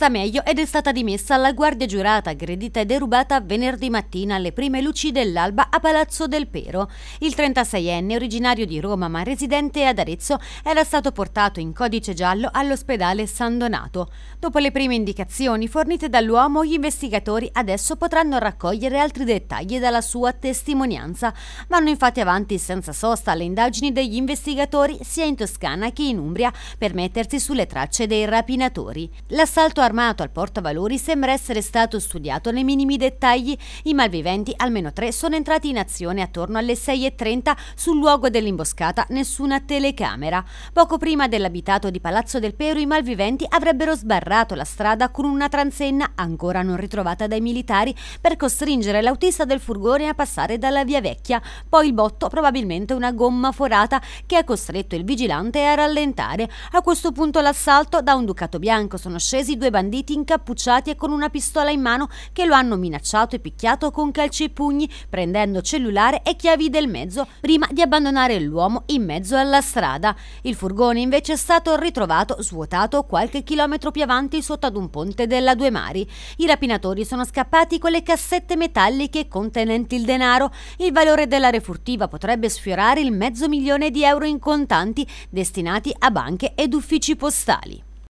sta meglio ed è stata dimessa alla guardia giurata, aggredita e derubata venerdì mattina alle prime luci dell'alba a Palazzo del Pero. Il 36enne, originario di Roma ma residente ad Arezzo, era stato portato in codice giallo all'ospedale San Donato. Dopo le prime indicazioni fornite dall'uomo, gli investigatori adesso potranno raccogliere altri dettagli dalla sua testimonianza. Vanno infatti avanti senza sosta le indagini degli investigatori sia in Toscana che in Umbria per mettersi sulle tracce dei rapinatori. L'assalto a armato al portavalori sembra essere stato studiato nei minimi dettagli. I malviventi, almeno tre, sono entrati in azione attorno alle 6.30 sul luogo dell'imboscata, nessuna telecamera. Poco prima dell'abitato di Palazzo del Pero i malviventi avrebbero sbarrato la strada con una transenna ancora non ritrovata dai militari per costringere l'autista del furgone a passare dalla via vecchia, poi il botto, probabilmente una gomma forata che ha costretto il vigilante a rallentare. A questo punto l'assalto da un ducato bianco sono scesi due bambini banditi incappucciati e con una pistola in mano che lo hanno minacciato e picchiato con calci e pugni, prendendo cellulare e chiavi del mezzo prima di abbandonare l'uomo in mezzo alla strada. Il furgone invece è stato ritrovato svuotato qualche chilometro più avanti sotto ad un ponte della Due Mari. I rapinatori sono scappati con le cassette metalliche contenenti il denaro. Il valore della refurtiva potrebbe sfiorare il mezzo milione di euro in contanti destinati a banche ed uffici postali.